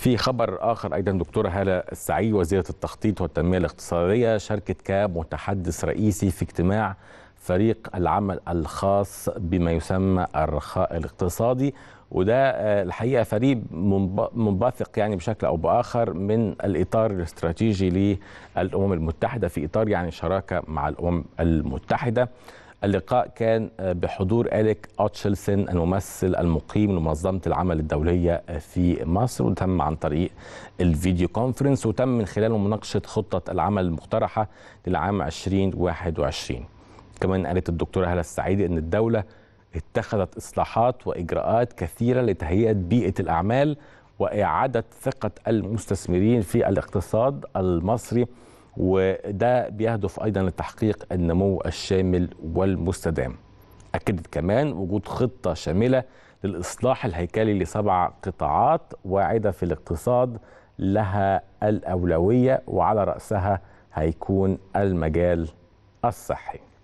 في خبر آخر أيضا دكتورة هالة السعيد وزيرة التخطيط والتنمية الاقتصادية شاركت متحدث رئيسي في اجتماع فريق العمل الخاص بما يسمى الرخاء الاقتصادي وده آه، الحقيقه فريق منبثق يعني بشكل او باخر من الاطار الاستراتيجي للامم المتحده في اطار يعني شراكه مع الامم المتحده اللقاء كان آه، بحضور أليك أوتشلسن الممثل المقيم لمنظمة العمل الدولية آه، في مصر وتم عن طريق الفيديو كونفرنس وتم من خلاله مناقشة خطة العمل المقترحة للعام 2021 كمان قالت الدكتورة هلا السعيدي أن الدولة اتخذت إصلاحات وإجراءات كثيرة لتهيئة بيئة الأعمال وإعادة ثقة المستثمرين في الاقتصاد المصري وده بيهدف أيضا لتحقيق النمو الشامل والمستدام أكدت كمان وجود خطة شاملة للإصلاح الهيكلي لسبع قطاعات واعدة في الاقتصاد لها الأولوية وعلى رأسها هيكون المجال الصحي